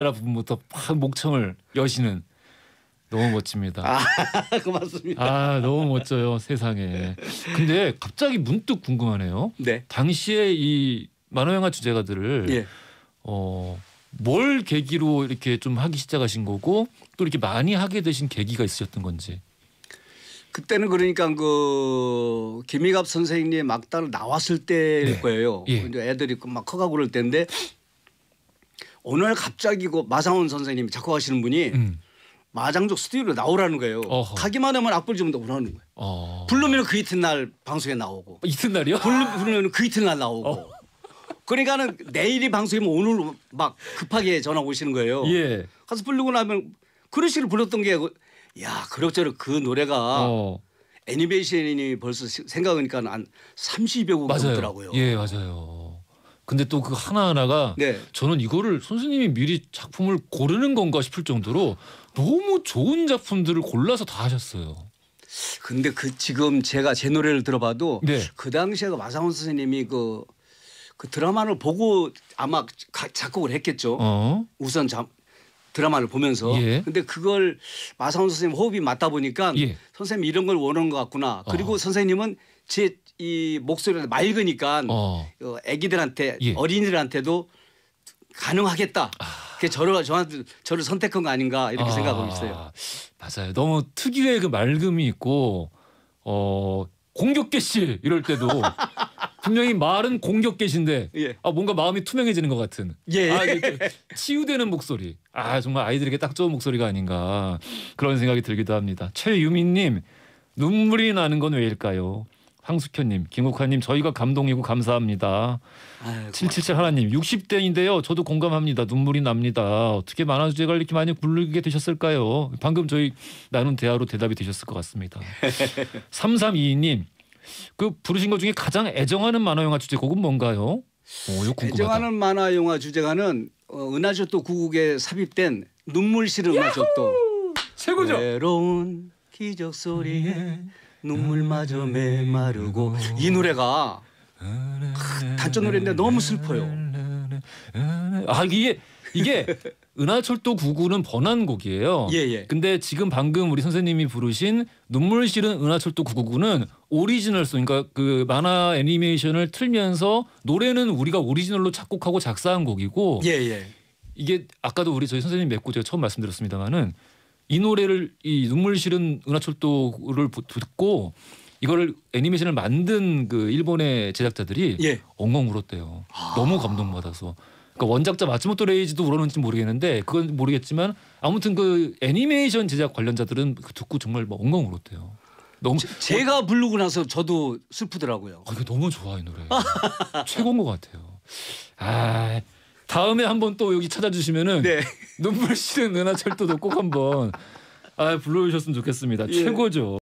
부분부터 팍 목청을 여시는 너무 멋집니다. 아, 고맙습니다. 아, 너무 멋져요, 세상에. 근데 갑자기 문득 궁금하네요. 네. 당시에 이 만화 영화 주제가들을 예. 어, 뭘 계기로 이렇게 좀 하기 시작하신 거고 또 이렇게 많이 하게 되신 계기가 있으셨던 건지. 그때는 그러니까 그 김희갑 선생님의 막다를 나왔을 때일 네. 거예요. 예. 이제 애들이 막 커가고 그럴 때인데 오늘 갑자기 그 마상원 선생님이 작곡하시는 분이 음. 마장족 스튜디오로 나오라는 거예요. 어허. 가기만 하면 악보를 주면 오라는 거예요. 어. 부르면 그 이튿날 방송에 나오고 이튿날이요? 부르면 그 이튿날 나오고 어. 그러니까는 내일이 방송이면 오늘 막 급하게 전화 오시는 거예요. 예. 가서 부르고 나면 그런 식으로 불렀던 게야 그- 그럭저럭 그 노래가 어. 애니메이션이 벌써 생각하니까 한 30여 곡 넘더라고요. 예 맞아요. 근데 또 그 하나하나가 네. 저는 이거를 선생님이 미리 작품을 고르는 건가 싶을 정도로 너무 좋은 작품들을 골라서 다 하셨어요. 근데 그 지금 제가 제 노래를 들어봐도 네. 그 당시에 마상훈 선생님이 그, 그 드라마를 보고 아마 가, 작곡을 했겠죠. 어? 우선 잠, 드라마를 보면서 예. 근데 그걸 마상훈 선생님 호흡이 맞다 보니까 예. 선생님 이런 걸 원하는 것 같구나 그리고 어. 선생님은 제이 목소리가 맑으니까 어. 그 애기들한테 예. 어린이들한테도 가능하겠다. 아. 그 저를 저한테 저를 선택한 거 아닌가 이렇게 아. 생각하고 있어요. 맞아요. 너무 특유의 그 맑음이 있고 어 공격 계실 이럴 때도 분명히 말은 공격 계신데 예. 아 뭔가 마음이 투명해지는 것 같은 예. 아, 치유되는 목소리 아 정말 아이들에게 딱 좋은 목소리가 아닌가 그런 생각이 들기도 합니다 최유민님 눈물이 나는 건 왜일까요 황숙현님, 김국환님 저희가 감동이고 감사합니다. 777 하나님 60대인데요. 저도 공감합니다. 눈물이 납니다. 어떻게 만화 주제가 이렇게 많이 굴르게 되셨을까요? 방금 저희 나눈 대화로 대답이 되셨을 것 같습니다. 3322님 그 부르신 것 중에 가장 애정하는 만화 영화 주제곡은 뭔가요? 오, 애정하는 만화 영화 주제가는 어, 은하조또 구국에 삽입된 눈물 실은 은하조또 최고죠. 외로운 기적 소리에 음. 예. 눈물마저 메마르고 이 노래가 크, 단짠 노래인데 너무 슬퍼요. 아 이게 이게 은하철도 99는 번안곡이에요. 예, 예. 근데 지금 방금 우리 선생님이 부르신 눈물 실은 은하철도 999는 오리지널 송 그러니까 그 만화 애니메이션을 틀면서 노래는 우리가 오리지널로 작곡하고 작사한 곡이고 예, 예. 이게 아까도 우리 저희 선생님 뵙고 제가 처음 말씀드렸습니다마는 이 노래를 이 눈물 실은 은하철도를 듣고 이거를 애니메이션을 만든 그 일본의 제작자들이 예. 엉엉 울었대요. 아. 너무 감동받아서. 그러니까 원작자 마츠모토 레이지도 울었는지 모르겠는데 그건 모르겠지만 아무튼 그 애니메이션 제작 관련자들은 그 듣고 정말 엉엉 울었대요. 너무 제, 가 부르고 나서 저도 슬프더라고요. 아, 이거 너무 좋아 이 노래. 최고인 것 같아요. 아. 다음에 한번 또 여기 찾아주시면은 네. 눈물 씨는 은하철도도 꼭 한번 아불러오셨으면 좋겠습니다. 예. 최고죠.